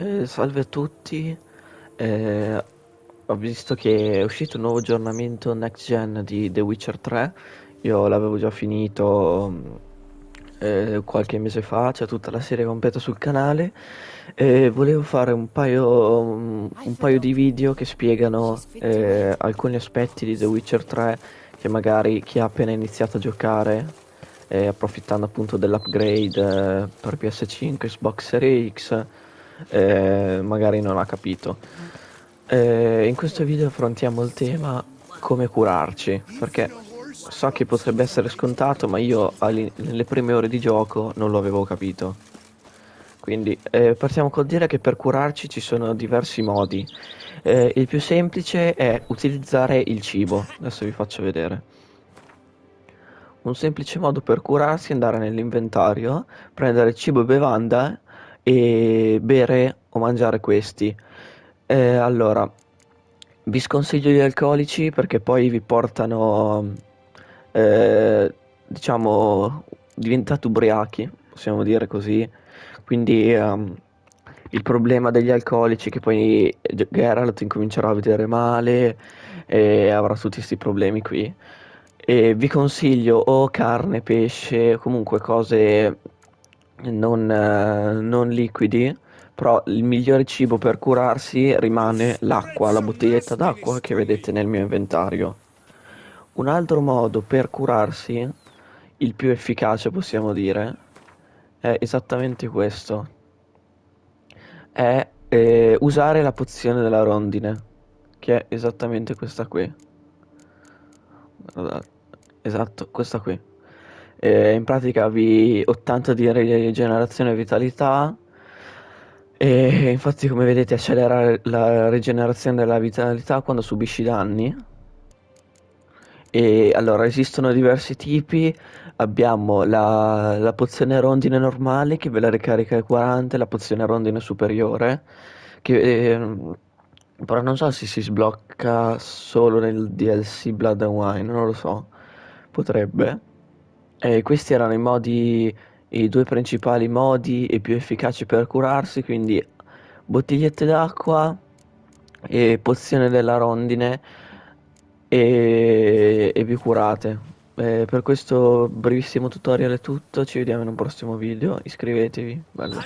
Eh, salve a tutti, eh, ho visto che è uscito un nuovo aggiornamento next gen di The Witcher 3, io l'avevo già finito mm, eh, qualche mese fa, c'è tutta la serie completa sul canale e volevo fare un paio, mm, un paio di video che spiegano eh, alcuni aspetti di The Witcher 3 che magari chi ha appena iniziato a giocare eh, approfittando appunto dell'upgrade eh, per PS5, Xbox Series X eh, magari non ha capito. Eh, in questo video affrontiamo il tema come curarci, perché so che potrebbe essere scontato, ma io nelle prime ore di gioco non lo avevo capito. Quindi eh, partiamo col dire che per curarci ci sono diversi modi. Eh, il più semplice è utilizzare il cibo. Adesso vi faccio vedere. Un semplice modo per curarsi è andare nell'inventario, prendere cibo e bevanda e bere o mangiare questi. Eh, allora, vi sconsiglio gli alcolici perché poi vi portano, eh, diciamo, diventate ubriachi, possiamo dire così. Quindi um, il problema degli alcolici che poi Geralt incomincerà a vedere male e avrà tutti questi problemi qui. E vi consiglio o carne, pesce, comunque cose non, eh, non liquidi, però il migliore cibo per curarsi rimane l'acqua, la bottiglietta d'acqua che vedete nel mio inventario. Un altro modo per curarsi, il più efficace possiamo dire, è esattamente questo. È eh, usare la pozione della rondine, che è esattamente questa qui. Guardate, esatto, questa qui. Eh, in pratica vi 80 di rigenerazione e vitalità. E infatti, come vedete, accelera la rigenerazione della vitalità quando subisci danni. E allora esistono diversi tipi. Abbiamo la, la pozione rondine normale che ve la ricarica al 40, la pozione rondine superiore che eh, però non so se si sblocca solo nel DLC Blood and Wine, non lo so. Potrebbe. Eh, questi erano i modi, i due principali modi e più efficaci per curarsi, quindi bottigliette d'acqua e pozione della rondine e, e vi curate. Eh, per questo brevissimo tutorial è tutto, ci vediamo in un prossimo video, iscrivetevi, bello.